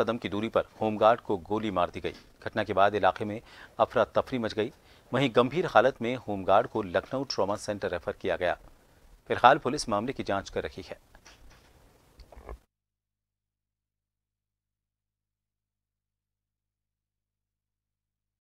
कदम की दूरी पर होमगार्ड को गोली मार दी गई घटना के बाद इलाके में अफरा तफरी मच गई वहीं गंभीर हालत में होमगार्ड को लखनऊ ट्रॉमा सेंटर रेफर किया गया फिलहाल पुलिस मामले की जांच कर रही है